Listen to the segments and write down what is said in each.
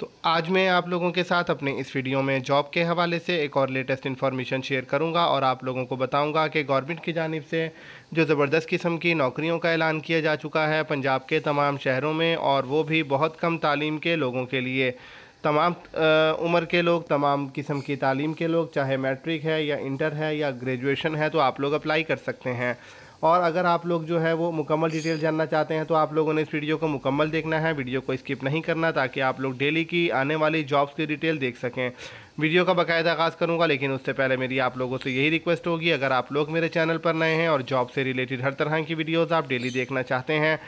तो आज मैं आप लोगों के साथ अपने इस वीडियो में जॉब के हवाले से एक और लेटेस्ट इन्फॉर्मेशन शेयर करूंगा और आप लोगों को बताऊंगा कि गवर्नमेंट की जानब से जो ज़बरदस्त किस्म की नौकरियों का ऐलान किया जा चुका है पंजाब के तमाम शहरों में और वो भी बहुत कम तालीम के लोगों के लिए तमाम उम्र के लोग तमाम किस्म की तालीम के लोग चाहे मैट्रिक है या इंटर है या ग्रेजुएशन है तो आप लोग अप्लाई कर सकते हैं और अगर आप लोग जो है वो मुकम्मल डिटेल जानना चाहते हैं तो आप लोगों ने इस वीडियो को मुकम्मल देखना है वीडियो को स्किप नहीं करना ताकि आप लोग डेली की आने वाली जॉब्स की डिटेल देख सकें वीडियो का बाकायदा आगाज़ करूंगा लेकिन उससे पहले मेरी आप लोगों से यही रिक्वेस्ट होगी अगर आप लोग मेरे चैनल पर नए हैं और जॉब से रिलेटेड हर तरह की वीडियोज़ आप डेली देखना चाहते हैं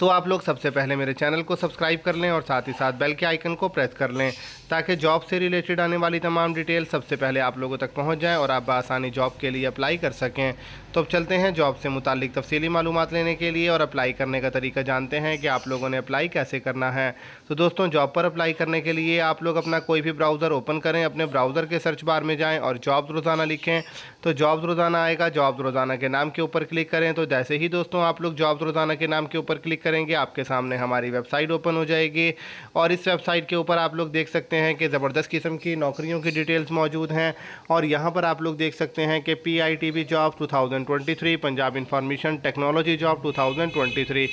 तो आप लोग सबसे पहले मेरे चैनल को सब्सक्राइब कर लें और साथ ही साथ बेल के आइकन को प्रेस कर लें ताकि जॉब से रिलेटेड आने वाली तमाम डिटेल सबसे पहले आप लोगों तक पहुंच जाएं और आप आसानी जॉब के लिए अप्लाई कर सकें तो अब चलते हैं जॉब से मुतलिक तफसीली मालूम लेने के लिए और अप्लाई करने का तरीका जानते हैं कि आप लोगों ने अप्लाई कैसे करना है तो दोस्तों जॉब पर अप्लाई करने के लिए आप लोग अपना कोई भी ब्राउज़र ओपन करें अपने ब्राउज़र के सर्च बार में जाएँ और जॉब रोज़ाना लिखें तो जॉब रोज़ाना आएगा जॉब रोज़ाना के नाम के ऊपर क्लिक करें तो जैसे ही दोस्तों आप लोग जॉब रोज़ाना के नाम के ऊपर क्लिक क्लिक करेंगे आपके सामने हमारी वेबसाइट ओपन हो जाएगी और इस वेबसाइट के ऊपर आप लोग देख सकते हैं कि ज़बरदस्त किस्म की नौकरियों की डिटेल्स मौजूद हैं और यहाँ पर आप लोग देख सकते हैं कि P I T B job two thousand twenty three Punjab information technology job two thousand twenty three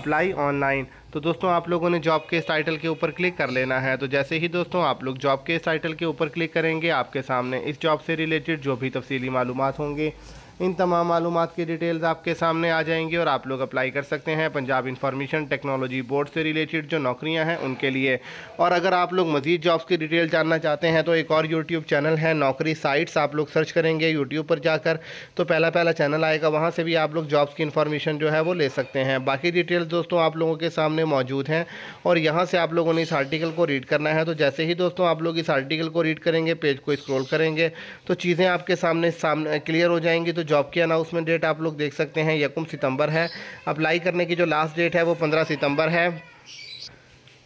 apply online तो दोस्तों आप लोगों ने जॉब के इस टाइटल के ऊपर क्लिक कर लेना है तो जैसे ही दोस्तों आप लोग जॉब के इस टाइटल के ऊपर क्लिक करेंगे आपके सामने इस जॉब से रिलेटेड जो भी तफसीली मालूम होंगी इन तमाम मालूम की डिटेल्स आपके सामने आ जाएंगी और आप लोग अप्लाई कर सकते हैं पंजाब इंफॉर्मेशन टेक्नोलॉजी बोर्ड से रिलेटेड जो नौकरियाँ हैं उनके लिए और अगर आप लोग मजीद जॉब्स की डिटेल जानना चाहते हैं तो एक और यूट्यूब चैनल है नौकरी साइट्स आप लोग सर्च करेंगे यूट्यूब पर जाकर तो पहला पहला चैनल आएगा वहाँ से भी आप लोग जॉब्स की इन्फॉर्मेशन जो है वो ले सकते हैं बाकी डिटेल्स दोस्तों आप लोगों के सामने मौजूद हैं और यहाँ से आप लोगों ने इस आर्टिकल को रीड करना है तो जैसे ही दोस्तों आप लोग इस आर्टिकल को रीड करेंगे पेज को स्क्रोल करेंगे तो चीज़ें आपके सामने सामने क्लियर हो जाएंगी तो जॉब की अनाउंसमेंट डेट आप लोग देख सकते हैं यकुम सितंबर है अप्लाई करने की जो लास्ट डेट है वो पंद्रह सितंबर है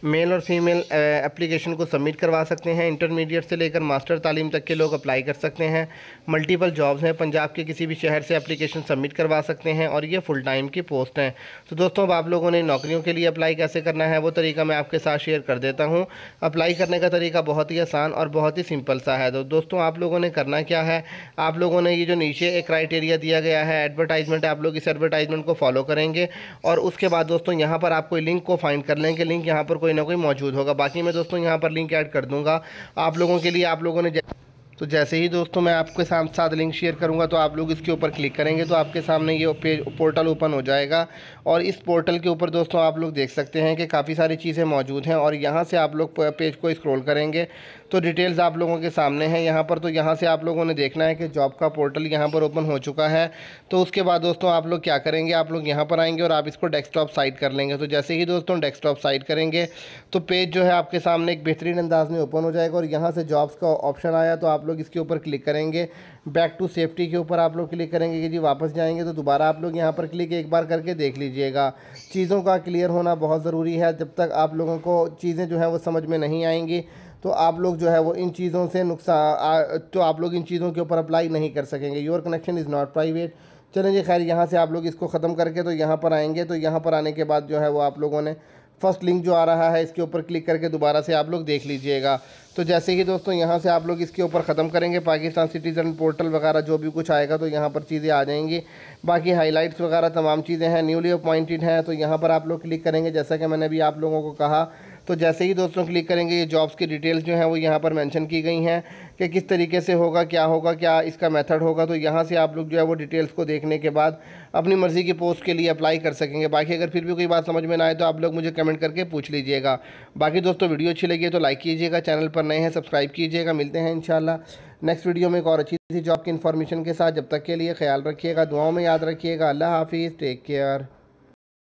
मेल और फीमेल एप्लीकेशन को सबमिट करवा सकते हैं इंटरमीडिएट से लेकर मास्टर तालीम तक के लोग अप्लाई कर सकते हैं मल्टीपल जॉब्स हैं पंजाब के किसी भी शहर से एप्लीकेशन सबमिट करवा सकते हैं और ये फुल टाइम की पोस्ट हैं तो दोस्तों अब आप लोगों ने नौकरियों के लिए अप्लाई कैसे करना है वो तरीका मैं आपके साथ शेयर कर देता हूँ अप्लाई करने का तरीका बहुत ही आसान और बहुत ही सिंपल सा है तो दोस्तों आप लोगों ने करना क्या है आप लोगों ने ये जो नीचे एक क्राइटेरिया दिया गया है एडवर्टाइजमेंट आप लोग इस एडवर्टाइजमेंट को फॉलो करेंगे और उसके बाद दोस्तों यहाँ पर आपको लिंक को फाइंड कर लेंगे लिंक यहाँ पर कोई कोई ना कोई मौजूद होगा बाकी मैं दोस्तों यहाँ पर लिंक ऐड कर दूँगा आप लोगों के लिए आप लोगों ने तो जैसे ही दोस्तों मैं आपके साथ साथ लिंक शेयर करूंगा तो आप लोग इसके ऊपर क्लिक करेंगे तो आपके सामने ये पेज पोर्टल ओपन हो जाएगा और इस पोर्टल के ऊपर दोस्तों आप लोग देख सकते हैं कि काफ़ी सारी चीज़ें मौजूद हैं और यहाँ से आप लोग पेज को स्क्रॉल करेंगे तो डिटेल्स आप लोगों के सामने हैं यहाँ पर तो यहाँ से आप लोगों ने देखना है कि जॉब का पोर्टल यहाँ पर ओपन हो चुका है तो उसके बाद दोस्तों आप लोग क्या करेंगे आप लोग यहाँ पर आएंगे और आप इसको डेस्कटॉप साइट कर लेंगे तो जैसे ही दोस्तों डेस्कटॉप साइट करेंगे तो पेज जो है आपके सामने एक बेहतरीन अंदाज में ओपन हो जाएगा और यहाँ से जॉब्स का ऑप्शन आया तो आप लोग इसके ऊपर क्लिक करेंगे बैक टू सेफ्टी के ऊपर आप लोग क्लिक करेंगे कि जी वापस जाएंगे तो दोबारा आप लोग यहाँ पर क्लिक एक बार करके देख लीजिएगा चीज़ों का क्लियर होना बहुत ज़रूरी है जब तक आप लोगों को चीज़ें जो हैं वो समझ में नहीं आएंगी तो आप लोग जो है वो इन चीज़ों से नुकसान तो आप लोग इन चीज़ों के ऊपर अप्लाई नहीं कर सकेंगे your connection is not private चलें जी खैर यहाँ से आप लोग इसको ख़त्म करके तो यहाँ पर आएंगे तो यहाँ पर आने के बाद जो है वो आप लोगों ने फर्स्ट लिंक जो आ रहा है इसके ऊपर क्लिक करके दोबारा से आप लोग देख लीजिएगा तो जैसे ही दोस्तों यहाँ से आप लोग इसके ऊपर ख़त्म करेंगे पाकिस्तान सिटीज़न पोर्टल वगैरह जो भी कुछ आएगा तो यहाँ पर चीज़ें आ जाएंगी बाकी हाईलाइट्स वगैरह तमाम चीज़ें हैं न्यूली अपॉइंटेड हैं तो यहाँ पर आप लोग क्लिक करेंगे जैसा कि मैंने अभी आप लोगों को कहा तो जैसे ही दोस्तों क्लिक करेंगे ये जॉब्स की डिटेल्स जो हैं वो यहाँ पर मैंशन की गई हैं कि किस तरीके से होगा क्या होगा क्या इसका मेथड होगा तो यहाँ से आप लोग जो है वो डिटेल्स को देखने के बाद अपनी मर्ज़ी की पोस्ट के लिए अप्लाई कर सकेंगे बाकी अगर फिर भी कोई बात समझ में ना आए तो आप लोग मुझे कमेंट करके पूछ लीजिएगा बाकी दोस्तों वीडियो अच्छी लगी है तो लाइक कीजिएगा चैनल पर नए हैं सब्सक्राइब कीजिएगा मिलते हैं इन नेक्स्ट वीडियो में एक और अच्छी सी जॉब की इन्फॉर्मेशन के साथ जब तक के लिए ख्याल रखिएगा दुआओं में याद रखिएगा अल्लाह हाफिज़ टेक केयर